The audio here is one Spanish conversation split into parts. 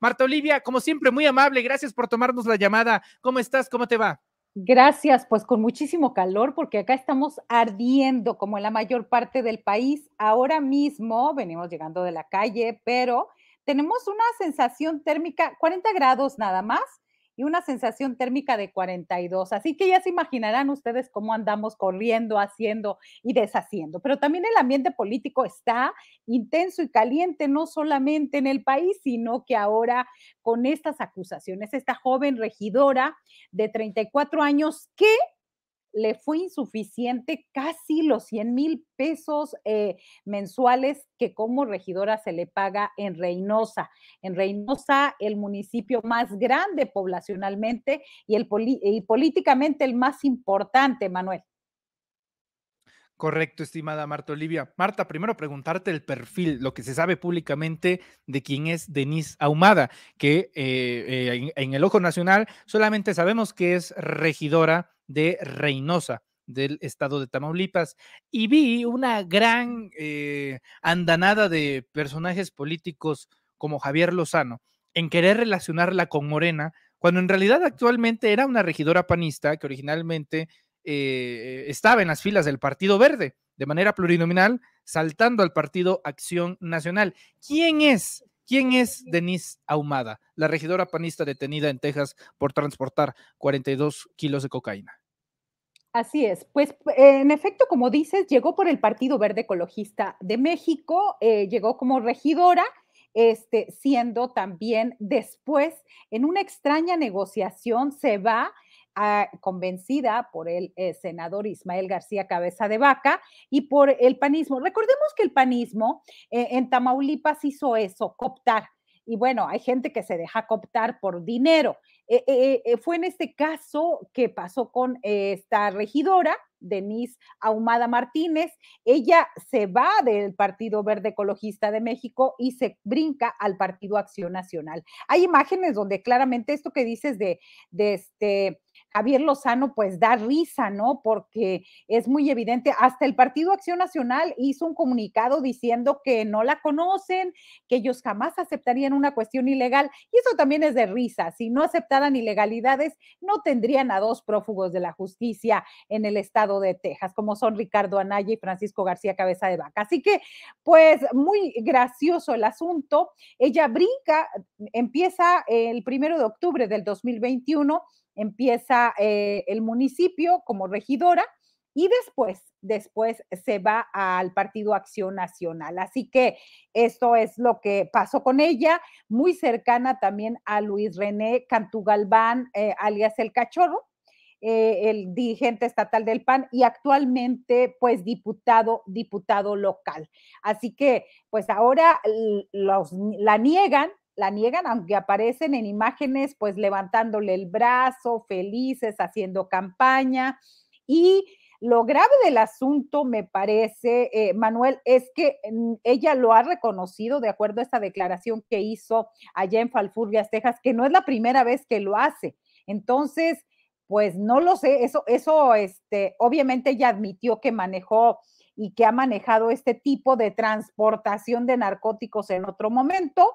Marta Olivia, como siempre, muy amable, gracias por tomarnos la llamada. ¿Cómo estás? ¿Cómo te va? Gracias, pues con muchísimo calor, porque acá estamos ardiendo como en la mayor parte del país. Ahora mismo venimos llegando de la calle, pero tenemos una sensación térmica, 40 grados nada más, y una sensación térmica de 42. Así que ya se imaginarán ustedes cómo andamos corriendo, haciendo y deshaciendo. Pero también el ambiente político está intenso y caliente, no solamente en el país, sino que ahora con estas acusaciones, esta joven regidora de 34 años que le fue insuficiente casi los 100 mil pesos eh, mensuales que como regidora se le paga en Reynosa. En Reynosa, el municipio más grande poblacionalmente y, el y políticamente el más importante, Manuel. Correcto, estimada Marta Olivia. Marta, primero preguntarte el perfil, lo que se sabe públicamente de quién es Denise Ahumada, que eh, eh, en, el ojo nacional solamente sabemos que es regidora de Reynosa del estado de Tamaulipas y vi una gran eh, andanada de personajes políticos como Javier Lozano en querer relacionarla con Morena, cuando en realidad actualmente era una regidora panista que originalmente eh, estaba en las filas del Partido Verde de manera plurinominal, saltando al Partido Acción Nacional. ¿Quién es ¿Quién es Denise Ahumada, la regidora panista detenida en Texas por transportar 42 kilos de cocaína? Así es, pues en efecto, como dices, llegó por el Partido Verde Ecologista de México, eh, llegó como regidora, este, siendo también después, en una extraña negociación, se va Ah, convencida por el eh, senador Ismael García Cabeza de Vaca y por el panismo. Recordemos que el panismo eh, en Tamaulipas hizo eso, cooptar. Y bueno, hay gente que se deja cooptar por dinero. Eh, fue en este caso que pasó con esta regidora, Denise Ahumada Martínez. Ella se va del Partido Verde Ecologista de México y se brinca al Partido Acción Nacional. Hay imágenes donde claramente esto que dices de este Javier Lozano pues da risa, ¿no? Porque es muy evidente, hasta el Partido Acción Nacional hizo un comunicado diciendo que no la conocen, que ellos jamás aceptarían una cuestión ilegal, y eso también es de risa, si no aceptaran ilegalidades, no tendrían a dos prófugos de la justicia en el estado de Texas, como son Ricardo Anaya y Francisco García Cabeza de Vaca. Así que pues muy gracioso el asunto, ella brinca, empieza el primero de octubre del 2021, empieza eh, el municipio como regidora y después, después se va al Partido Acción Nacional. Así que esto es lo que pasó con ella, muy cercana también a Luis René Cantú Galván, eh, alias El Cachorro, eh, el dirigente estatal del PAN y actualmente pues diputado, diputado local. Así que pues ahora los, la niegan la niegan, aunque aparecen en imágenes, pues levantándole el brazo, felices, haciendo campaña. Y lo grave del asunto, me parece, eh, Manuel, es que mm, ella lo ha reconocido de acuerdo a esta declaración que hizo allá en Falfurrias, Texas, que no es la primera vez que lo hace. Entonces, pues no lo sé, eso, eso, este, obviamente ella admitió que manejó y que ha manejado este tipo de transportación de narcóticos en otro momento,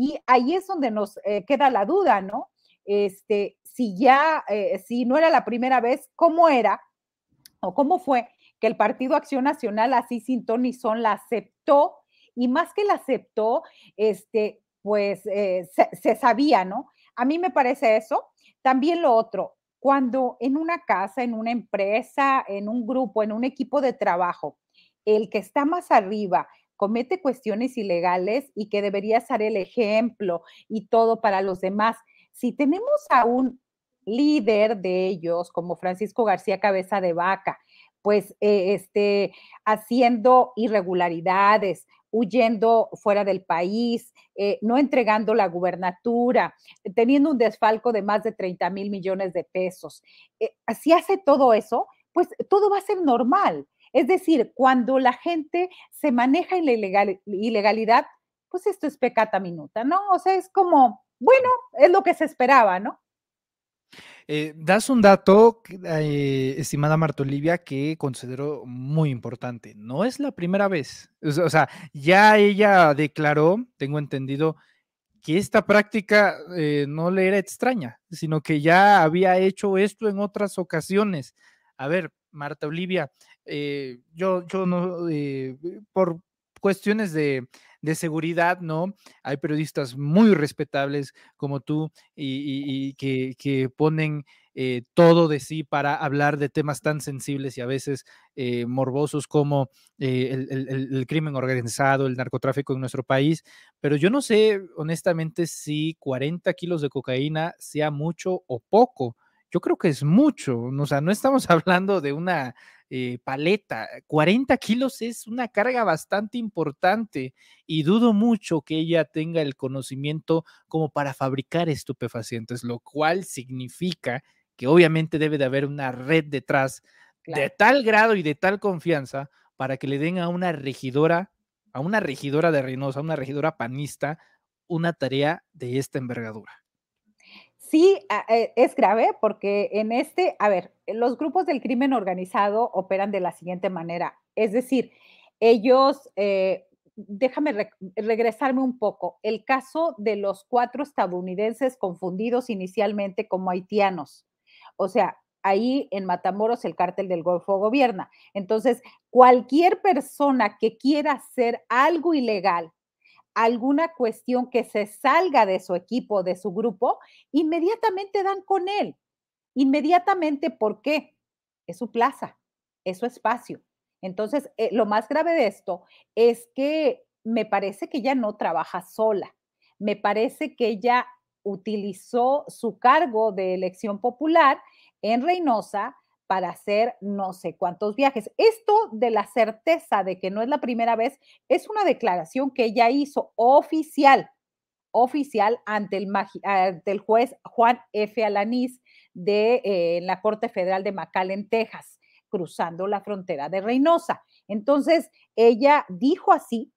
y ahí es donde nos eh, queda la duda, ¿no? Este, si ya, eh, si no era la primera vez, ¿cómo era o cómo fue que el Partido Acción Nacional, así sin Tony Son, la aceptó? Y más que la aceptó, este, pues eh, se sabía, ¿no? A mí me parece eso. También lo otro, cuando en una casa, en una empresa, en un grupo, en un equipo de trabajo, el que está más arriba comete cuestiones ilegales y que debería ser el ejemplo y todo para los demás. Si tenemos a un líder de ellos, como Francisco García Cabeza de Vaca, pues eh, este, haciendo irregularidades, huyendo fuera del país, eh, no entregando la gubernatura, teniendo un desfalco de más de 30 mil millones de pesos. así eh, si hace todo eso, pues todo va a ser normal. Es decir, cuando la gente se maneja en la ilegalidad, pues esto es pecata minuta, ¿no? O sea, es como, bueno, es lo que se esperaba, ¿no? Eh, das un dato, eh, estimada Marta Olivia, que considero muy importante. No es la primera vez. O sea, ya ella declaró, tengo entendido, que esta práctica eh, no le era extraña, sino que ya había hecho esto en otras ocasiones. A ver, Marta Olivia. Eh, yo, yo no, eh, por cuestiones de, seguridad, ¿no? Hay periodistas muy respetables como tú y, que, ponen eh, todo de sí para hablar de temas tan sensibles y a veces morbosos como el, el, crimen organizado, el narcotráfico en nuestro país. Pero yo no sé, honestamente, si 40 kilos de cocaína sea mucho o poco yo creo que es mucho, o sea, no estamos hablando de una eh, paleta, 40 eh, kilos es una carga bastante importante y dudo mucho que ella tenga el conocimiento como para fabricar estupefacientes, lo cual significa que obviamente debe de haber una red detrás de tal grado y de tal confianza para que le den a una regidora, a una regidora de Reynosa, a una regidora panista, una tarea de esta envergadura. Sí, eh, es grave porque en este, a ver, los grupos del crimen organizado operan de la siguiente manera, es decir, ellos, eh, déjame regresarme un poco, el caso de los cuatro estadounidenses confundidos inicialmente como haitianos, o sea, ahí en Matamoros el cártel del Golfo gobierna. Entonces, cualquier persona que quiera hacer algo ilegal alguna cuestión que se salga de su equipo, de su grupo, inmediatamente dan con él. Inmediatamente, ¿por qué? Es su plaza, es su espacio. Entonces, eh, lo más grave de esto es que me parece que ella no trabaja sola. Me parece que ella utilizó su cargo de elección popular en Reynosa para hacer no sé cuántos viajes. Esto de la certeza de que no es la primera vez es una declaración que ella hizo oficial, oficial ante el, ante el juez Juan F. Alanís de eh, la Corte Federal de McAllen, Texas, cruzando la frontera de Reynosa. Entonces, ella dijo así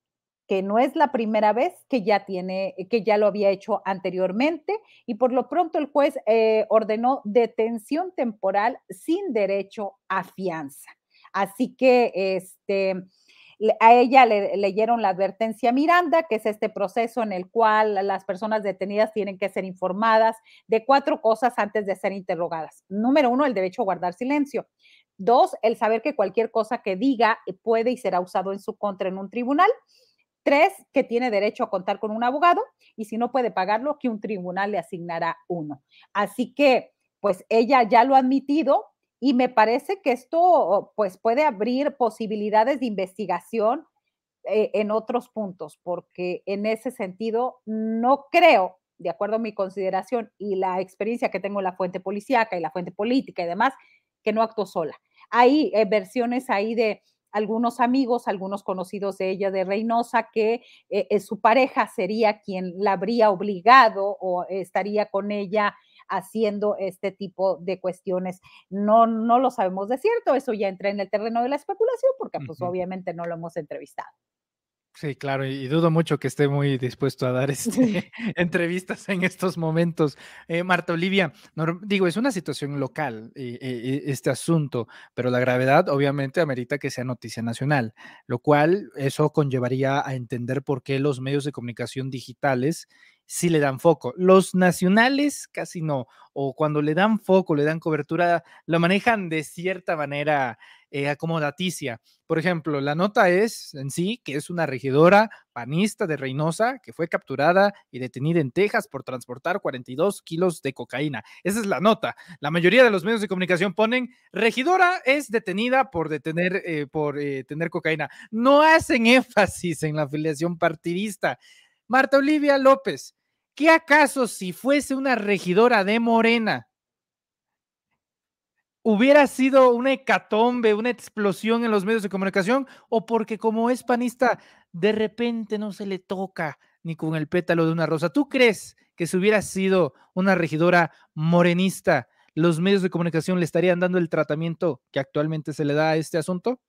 que no es la primera vez que ya tiene, eh, que ya lo había hecho anteriormente, y por lo pronto el juez eh, ordenó detención temporal sin derecho a fianza. Así que este a ella le leyeron la advertencia Miranda, que es este proceso en el cual las personas detenidas tienen que ser informadas de cuatro cosas antes de ser interrogadas. Número uno, el derecho a guardar silencio. Dos, el saber que cualquier cosa que diga puede y será usado en su contra en un tribunal. Tres, que tiene derecho a contar con un abogado y si no puede pagarlo, que un tribunal le asignará uno. Así que, pues ella ya lo ha admitido y me parece que esto, pues puede abrir posibilidades de investigación eh, en otros puntos, porque en ese sentido no creo, de acuerdo a mi consideración y la experiencia que tengo en la fuente policíaca y la fuente política y demás, que no actúa sola. Hay eh, versiones ahí de algunos amigos, algunos conocidos de ella de Reynosa, que eh, eh, su pareja sería quien la habría obligado o estaría con ella haciendo este tipo de cuestiones. No, no lo sabemos de cierto, eso ya entra en el terreno de la especulación porque pues obviamente no lo hemos entrevistado. Sí, claro, y dudo mucho que esté muy dispuesto a dar este, entrevistas en estos momentos. Eh, Marta Olivia, digo, es una situación local este asunto, pero la gravedad obviamente amerita que sea noticia nacional, lo cual eso conllevaría a entender por qué los medios de comunicación digitales si le dan foco. Los nacionales casi no, o cuando le dan foco, le dan cobertura, lo manejan de cierta manera eh, acomodaticia. Por ejemplo, la nota es en sí que es una regidora panista de Reynosa que fue capturada y detenida en Texas por transportar 42 kilos de cocaína. Esa es la nota. La mayoría de los medios de comunicación ponen regidora es detenida por detener eh, por eh, tener cocaína. No hacen énfasis en la afiliación partidista. Marta Olivia López, ¿Qué acaso si fuese una regidora de Morena? hubiera sido una hecatombe, una explosión en los medios de comunicación, o porque como es panista, de repente no se le toca ni con el pétalo de una rosa. ¿Tú crees que si hubiera sido una regidora morenista, los medios de comunicación le estarían dando el tratamiento que actualmente se le da a este asunto?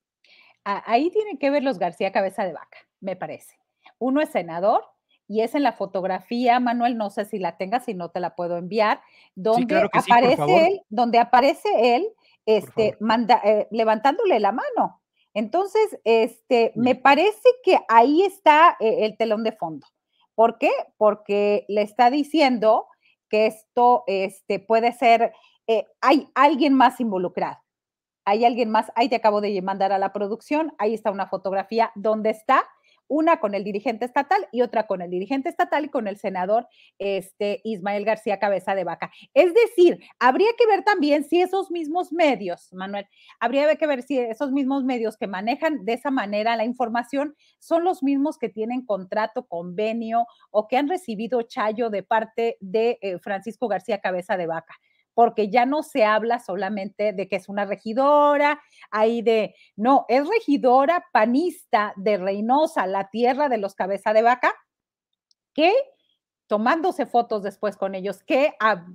Ahí tienen que ver los García Cabeza de Vaca, me parece. Uno es senador y es en la fotografía, Manuel, no sé si la tengas, si no te la puedo enviar, donde aparece él, donde aparece él, este, manda, eh, levantándole la mano. Entonces, este, me parece que ahí está eh, el telón de fondo. ¿Por qué? Porque le está diciendo que esto este, puede ser, eh, hay alguien más involucrado hay alguien más, ahí te acabo de mandar a la producción, ahí está una fotografía donde está una con el dirigente estatal y otra con el dirigente estatal y con el senador este, Ismael García Cabeza de Vaca. Es decir, habría que ver también si esos mismos medios, Manuel, habría que ver si esos mismos medios que manejan de esa manera la información son los mismos que tienen contrato, convenio o que han recibido chayo de parte de eh, Francisco García Cabeza de Vaca porque ya no se habla solamente de que es una regidora, ahí de, no, es regidora panista de Reynosa, la tierra de los cabeza de vaca, que tomándose fotos después con ellos, que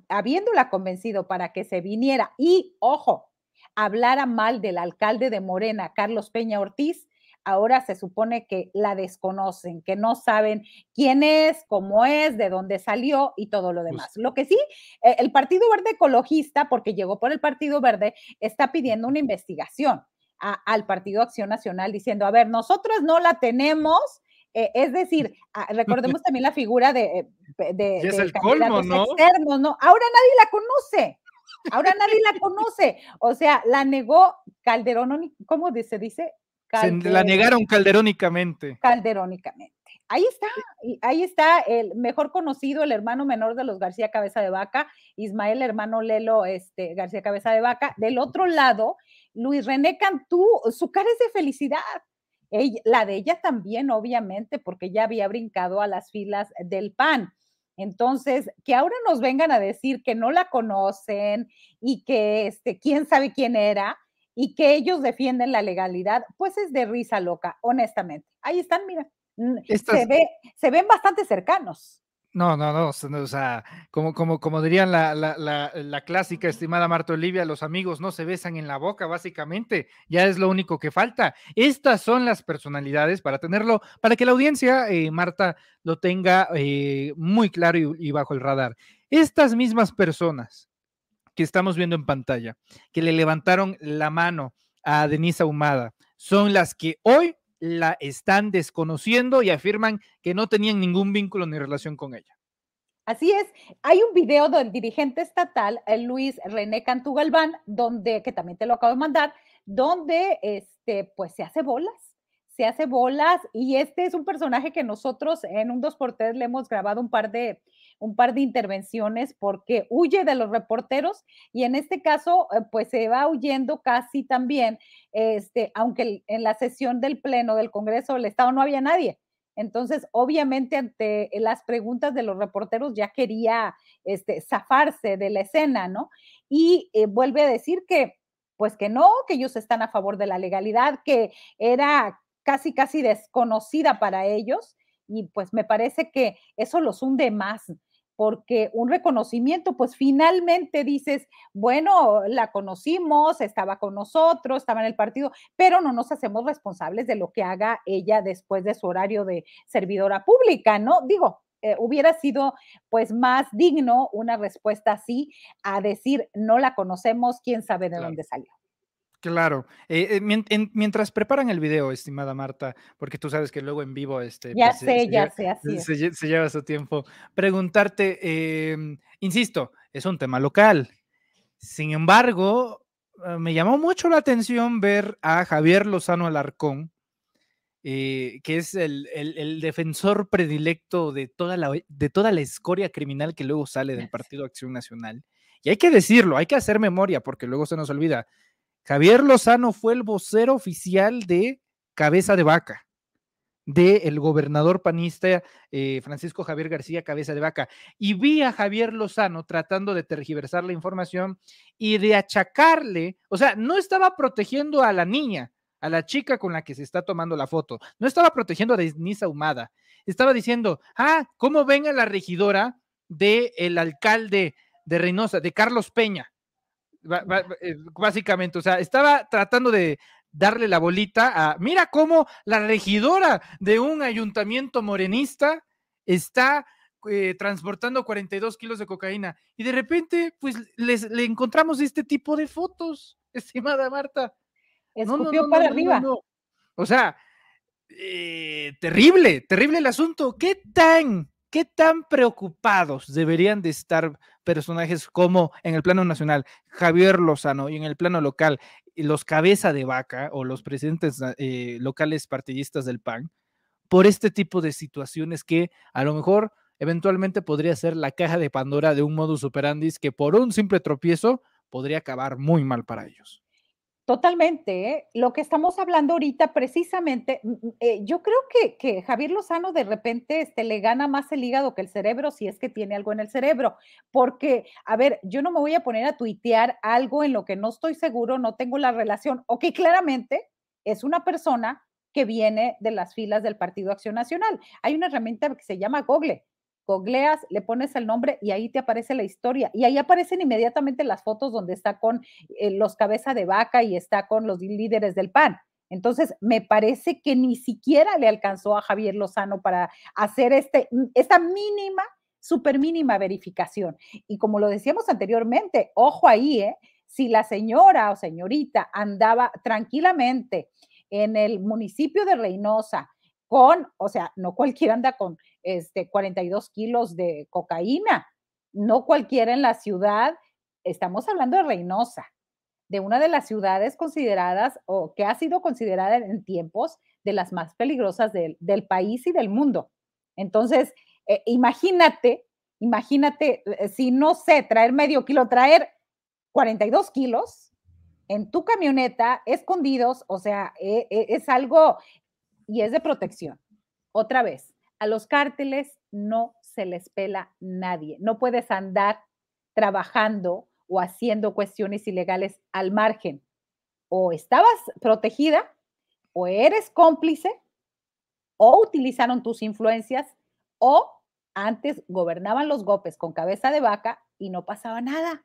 habiéndola convencido para que se viniera y, ojo, hablara mal del alcalde de Morena, Carlos Peña Ortiz, ahora se supone que la desconocen, que no saben quién es, cómo es, de dónde salió y todo lo demás. lo que sí, eh, el Partido Verde Ecologista, porque llegó por el Partido Verde, está pidiendo una investigación al Partido Acción Nacional diciendo, a ver, nosotros no la tenemos. Eh, es decir, ah, recordemos también la figura de, eh, de, es el externos, ¿no? Ahora nadie la conoce. Ahora nadie la conoce. O sea, la negó Calderón, ¿cómo se dice? la negaron calderónicamente. Calderónicamente. Ahí está, ahí está el mejor conocido, el hermano menor de los García Cabeza de Vaca, Ismael, hermano Lelo este, García Cabeza de Vaca. Del otro lado, Luis René Cantú, su cara es de felicidad. la de ella también, obviamente, porque ya había brincado a las filas del PAN. Entonces, que ahora nos vengan a decir que no la conocen y que este, quién sabe quién era, y que ellos defienden la legalidad, pues es de risa loca, honestamente. Ahí están, mira, se, ve, se ven bastante cercanos. No, no, no, o sea, como, como, como dirían la, clásica estimada Marta Olivia, los amigos no se besan en la boca, básicamente, ya es lo único que falta. Estas son las personalidades para tenerlo, para que la audiencia, eh, Marta, lo tenga eh, muy claro y bajo el radar. Estas mismas personas que estamos viendo en pantalla, que le levantaron la mano a Denise Ahumada, son las que hoy la están desconociendo y afirman que no tenían ningún vínculo ni relación con ella. Así es, hay un video del dirigente estatal, eh, Luis René Cantú Galván, donde, que también te lo acabo de mandar, donde este, pues se hace bolas se hace bolas y este es un personaje que nosotros en un 2x3 le hemos grabado un par de un par de intervenciones porque huye de los reporteros y en este caso eh, pues se va huyendo casi también, este, aunque en la sesión del Pleno del Congreso del Estado no había nadie. Entonces, obviamente, ante las preguntas de los reporteros ya quería este, zafarse de la escena, ¿no? Y eh, vuelve a decir que, pues que no, que ellos están a favor de la legalidad, que era casi, casi desconocida para ellos y pues me parece que eso los hunde más porque un reconocimiento, pues finalmente dices, bueno, la conocimos, estaba con nosotros, estaba en el partido, pero no nos hacemos responsables de lo que haga ella después de su horario de servidora pública, ¿no? Digo, eh, hubiera sido pues más digno una respuesta así a decir, no la conocemos, quién sabe de dónde salió. Claro, eh, eh, mientras preparan el video, estimada Marta, porque tú sabes que luego en vivo, este, se, se, lleva su tiempo. Preguntarte, em, insisto, es un tema local. Sin embargo, ah, me llamó mucho la atención ver a Javier Lozano Alarcón, eh, que es el, el, defensor predilecto de toda la de toda la escoria criminal que luego sale del Partido Acción Nacional. Y hay que decirlo, hay que hacer memoria, porque luego se nos olvida Javier Lozano fue el vocero oficial de Cabeza de Vaca del gobernador panista eh, Francisco Javier García Cabeza de Vaca. Y vi a Javier Lozano tratando de tergiversar la información y de achacarle, o sea, no estaba protegiendo a la niña, a la chica con la que se está tomando la foto, no estaba protegiendo a Denise Ahumada, estaba diciendo, ah, ¿cómo venga la regidora del el alcalde de Reynosa, de Carlos Peña? Eh, básicamente, o sea, estaba tratando de darle la bolita a, mira cómo la regidora de un ayuntamiento morenista está eh, transportando 42 kilos de cocaína y de repente, pues, le encontramos este tipo de fotos, estimada Marta. Escupió no, para arriba. O sea, eh, terrible, terrible el asunto. ¿Qué tan ¿Qué tan preocupados deberían de estar personajes como en el plano nacional Javier Lozano y en el plano local los cabeza de vaca o los presidentes ah, eh, locales partidistas del PAN por este tipo de situaciones que a lo mejor eventualmente podría ser la caja de Pandora de un modus operandi que por un simple tropiezo podría acabar muy mal para ellos? Totalmente. ¿eh? Lo que estamos hablando ahorita, precisamente, mm, mm, eh, yo creo que, que, Javier Lozano de repente este, le gana más el hígado que el cerebro si es que tiene algo en el cerebro. Porque, a ver, yo no me voy a poner a tuitear algo en lo que no estoy seguro, no tengo la relación, o que claramente es una persona que viene de las filas del Partido Acción Nacional. Hay una herramienta que se llama Google cogleas, le pones el nombre y ahí te aparece la historia. Y ahí aparecen inmediatamente las fotos donde está con eh, los cabeza de vaca y está con los líderes del PAN. Entonces, me parece que ni siquiera le alcanzó a Javier Lozano para hacer este, mm, esta mínima, súper mínima verificación. Y como lo decíamos anteriormente, ojo ahí, ¿eh? si la señora o señorita andaba tranquilamente en el municipio de Reynosa con, o sea, no cualquiera anda con 42 este, kilos de cocaína. No cualquiera en la ciudad, estamos hablando de Reynosa, de una de las ciudades consideradas o que ha sido considerada en tiempos de las más peligrosas del, país y del mundo. Entonces, eh, imagínate, imagínate, eh, si no sé, traer medio kilo, traer 42 kilos en tu camioneta, escondidos, o sea, e, e, es algo y es de protección. Otra vez, a los cárteles no se les pela nadie. No puedes andar trabajando o haciendo cuestiones ilegales al margen. O estabas protegida, o eres cómplice, o utilizaron tus influencias, o antes gobernaban los golpes con cabeza de vaca y no pasaba nada.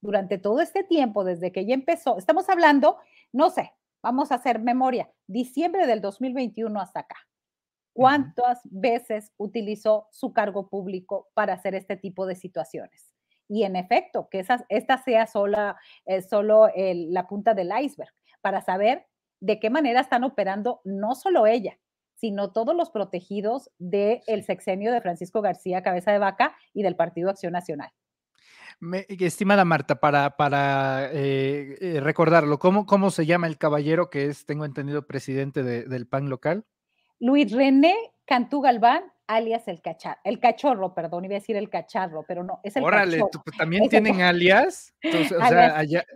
Durante todo este tiempo, desde que ya empezó, estamos hablando, no sé, vamos a hacer memoria, diciembre del 2021 hasta acá cuántas veces utilizó su cargo público para hacer este tipo de situaciones. Y en efecto, que esta sea sola, eh, solo la punta del iceberg, para saber de qué manera están operando no solo ella, sino todos los protegidos del el sexenio de Francisco García Cabeza de Vaca y del Partido Acción Nacional. estimada Marta, para, eh, eh, recordarlo, ¿cómo, ¿cómo se llama el caballero que es, tengo entendido, presidente del PAN local? Luis René Cantú Galván, alias el cacharro, el cachorro, perdón, iba a decir el cacharro, pero no, es el Órale, cachorro. Tú, pues, también tienen alias.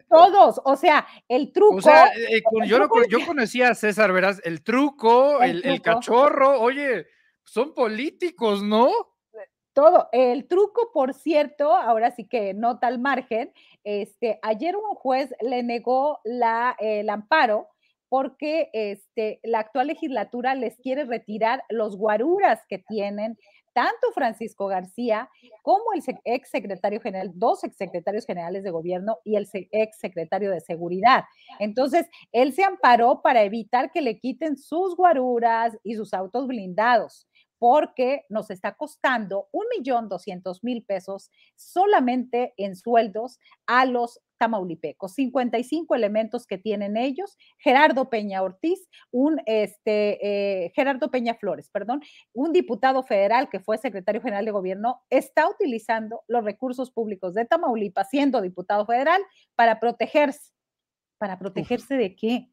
Todos, o sea, el truco. Eh, eh, yo, conocía a César, verás, el truco, el, cachorro, oye, son políticos, ¿no? Todo, el truco, por cierto, ahora sí que nota al margen, este, ayer un juez le negó la, el amparo porque este, la actual legislatura les quiere retirar los guaruras que tienen tanto Francisco García como el ex secretario general, dos ex secretarios generales de gobierno y el ex secretario de seguridad. Entonces, él se amparó para evitar que le quiten sus guaruras y sus autos blindados porque nos está costando un millón doscientos mil pesos solamente en sueldos a los tamaulipecos. 55 elementos que tienen ellos. Gerardo Peña Ortiz, un este eh, Gerardo Peña Flores, perdón, un diputado federal que fue secretario general de gobierno, está utilizando los recursos públicos de Tamaulipas, siendo diputado federal, para protegerse. ¿Para protegerse de qué?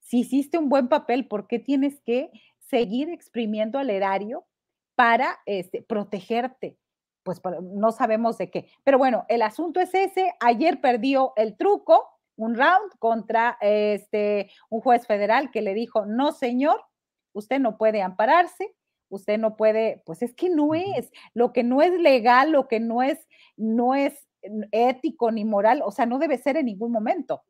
Si hiciste un buen papel, ¿por qué tienes que seguir exprimiendo al erario para este, protegerte. Pues no sabemos de qué. Pero bueno, el asunto es ese. Ayer perdió el truco, un round contra este, un juez federal que le dijo, no señor, usted no puede ampararse, usted no puede, pues es que no es, lo que no es legal, lo que no es, no es eh, ético ni moral, o sea, no debe ser en ningún momento.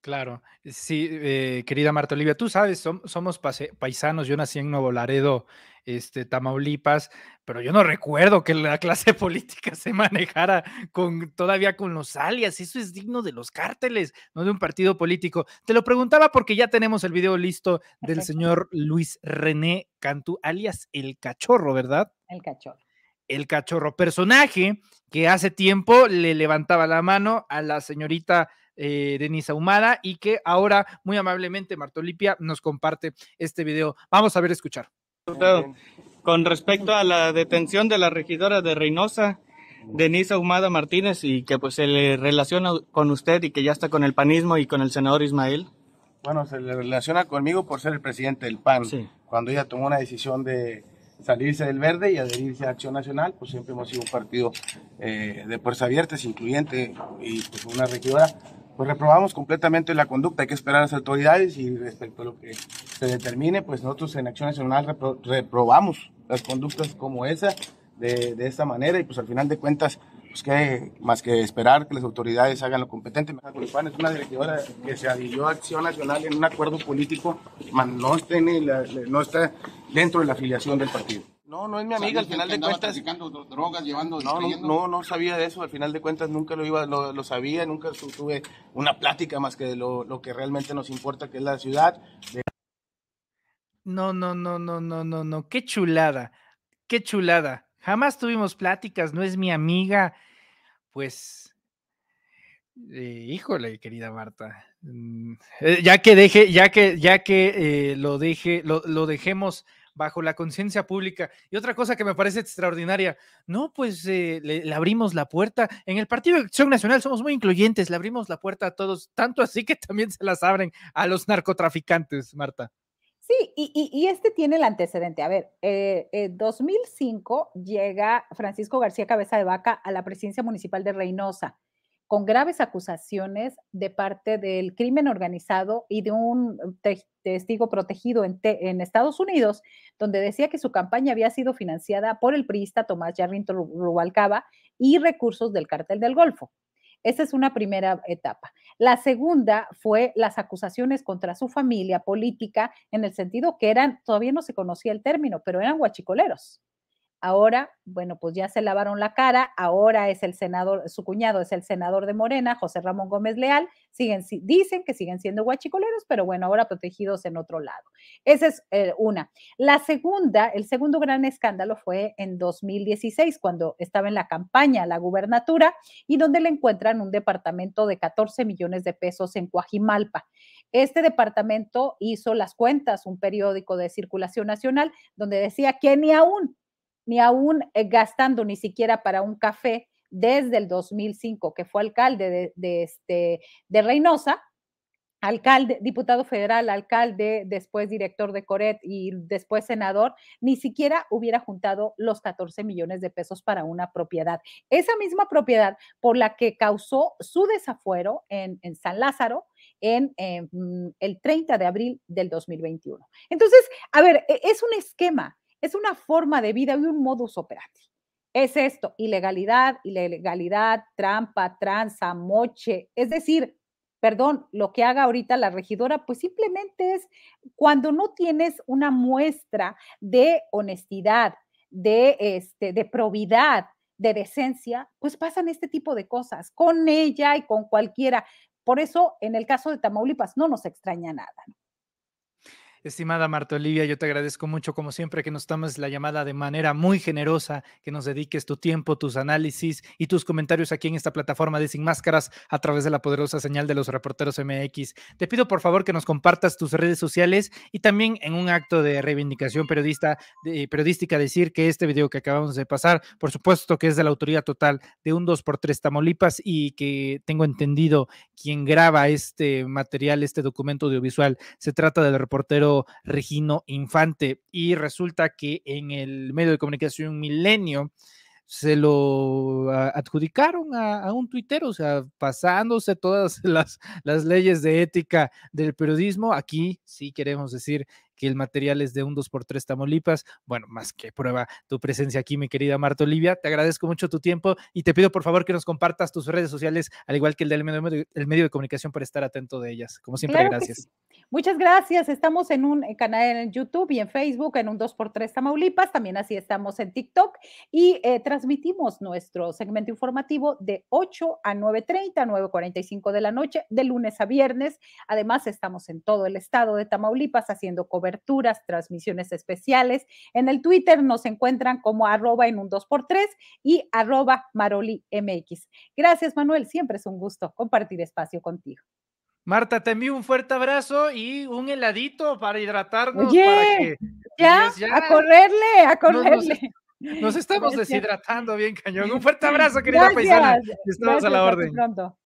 Claro, sí, eh, querida Marta Olivia, tú sabes, somos paisanos, yo nací en Nuevo Laredo, este, Tamaulipas, pero yo no recuerdo que la clase política se manejara con, todavía con los alias, eso es digno de los cárteles, no de un partido político. Te lo preguntaba porque ya tenemos el video listo del señor Luis René Cantú, alias El Cachorro, ¿verdad? El Cachorro. El Cachorro, personaje que hace tiempo le levantaba la mano a la señorita eh, Denise Ahumada y que ahora muy amablemente Martolipia nos comparte este video. Vamos a ver, escuchar. Con respecto a la detención de la regidora de Reynosa, Denise Ahumada Martínez, y que pues se le relaciona con usted y que ya está con el panismo y con el senador Ismael. Bueno, se le relaciona conmigo por ser el presidente del PAN. Cuando ella tomó una decisión de salirse del verde y adherirse a Acción Nacional, pues siempre hemos sido un partido eh, de abierta, abiertas, incluyente, y pues una regidora pues reprobamos completamente la conducta. Hay que esperar a las autoridades y respecto a lo que se determine, pues nosotros en Acción Nacional reprobamos las conductas como esa, de, esta manera, y pues al final de cuentas, pues que más que esperar que las autoridades hagan lo competente, es una directora que se adhirió a Acción Nacional en un acuerdo político, no, no está dentro de la afiliación del partido. No, no es mi amiga, al final de cuentas. drogas, llevando, no, no, no, sabía de eso, al final de cuentas nunca lo iba, lo, sabía, nunca tuve una plática más que de lo, que realmente nos importa, que es la ciudad. No, no, no, no, no, no, no, qué chulada, qué chulada. Jamás tuvimos pláticas, no es mi amiga. Pues, eh, híjole, querida Marta, mm, eh, ya que deje, ya que, ya que eh, lo deje, lo, lo dejemos bajo la conciencia pública. Y otra cosa que me parece extraordinaria, no, pues eh, le, abrimos la puerta. En el Partido de Acción Nacional somos muy incluyentes, le abrimos la puerta a todos, tanto así que también se las abren a los narcotraficantes, Marta. Sí, y, este tiene el antecedente. A ver, eh, en 2005 llega Francisco García Cabeza de Vaca a la presidencia municipal de Reynosa con graves acusaciones de parte del crimen organizado y de un eh, testigo protegido en, Estados Unidos, donde decía que su campaña había sido financiada por el priista Tomás Yarrinto Rubalcaba y recursos del cartel del Golfo. Esa es una primera etapa. La segunda fue las acusaciones contra su familia política, en el sentido que eran, todavía no se conocía el término, pero eran guachicoleros. Ahora, bueno, pues ya se lavaron la cara, ahora es el senador, su cuñado es el senador de Morena, José Ramón Gómez Leal, siguen, dicen que siguen siendo guachicoleros, pero bueno, ahora protegidos en otro lado. Esa es eh, una. La segunda, el segundo gran escándalo fue en 2016, cuando estaba en la campaña la gubernatura y donde le encuentran un departamento de 14 millones de pesos en Coajimalpa. Este departamento hizo las cuentas, un periódico de circulación nacional, donde decía que ni aún ni aún eh, gastando ni siquiera para un café desde el 2005, que fue alcalde de, este, de Reynosa, alcalde, diputado federal, alcalde, después director de Coret y después senador, ni siquiera hubiera juntado los 14 millones de pesos para una propiedad. Esa misma propiedad por la que causó su desafuero en, San Lázaro en em, el 30 de abril del 2021. Entonces, a ver, e, es un esquema es una forma de vida y un modus operandi. Es esto, ilegalidad, ilegalidad, trampa, tranza, moche. Es decir, perdón, lo que haga ahorita la regidora, pues simplemente es cuando no tienes una muestra de honestidad, de, este, de probidad, de decencia, pues pasan este tipo de cosas con ella y con cualquiera. Por eso, en el caso de Tamaulipas, no nos extraña nada. ¿no? Estimada Marta Olivia, yo te agradezco mucho, como siempre, que nos tomes la llamada de manera muy generosa, que nos dediques tu tiempo, tus análisis y tus comentarios aquí en esta plataforma de Sin Máscaras a través de la poderosa señal de los reporteros MX. Te pido, por favor, que nos compartas tus redes sociales y también en un acto de reivindicación periodista, de, periodística decir que este video que acabamos de pasar, por supuesto que es de la autoría total de un 2x3 Tamaulipas y que tengo entendido quien graba este material, este documento audiovisual, se trata del reportero Regino Infante. Y resulta que en el medio de comunicación Milenio se lo adjudicaron a, un tuitero, o sea, pasándose todas las, las leyes de ética del periodismo. Aquí sí queremos decir que el material es de un 2x3 Tamaulipas. Bueno, más que prueba tu presencia aquí, mi querida Marta Olivia. Te agradezco mucho tu tiempo y te pido por favor que nos compartas tus redes sociales, al igual que el del medio, el medio de comunicación, para estar atento de ellas. Como siempre, gracias. Muchas gracias. Estamos en un eh, canal en YouTube y en Facebook, en un 2x3 Tamaulipas. También así estamos en TikTok y eh, transmitimos nuestro segmento informativo de 8 a 9.30, 9.45 de la noche, de lunes a viernes. Además, estamos en todo el estado de Tamaulipas haciendo cobertura coberturas, transmisiones especiales. En el Twitter nos encuentran como arroba en un 2x3 y arroba marolimx. Gracias, Manuel. Siempre es un gusto compartir espacio contigo. Marta, te envío un fuerte abrazo y un heladito para hidratarnos. para que, ya, a correrle, a correrle. Nos, estamos deshidratando bien, cañón. Un fuerte abrazo, querida paisana. Estamos a la orden.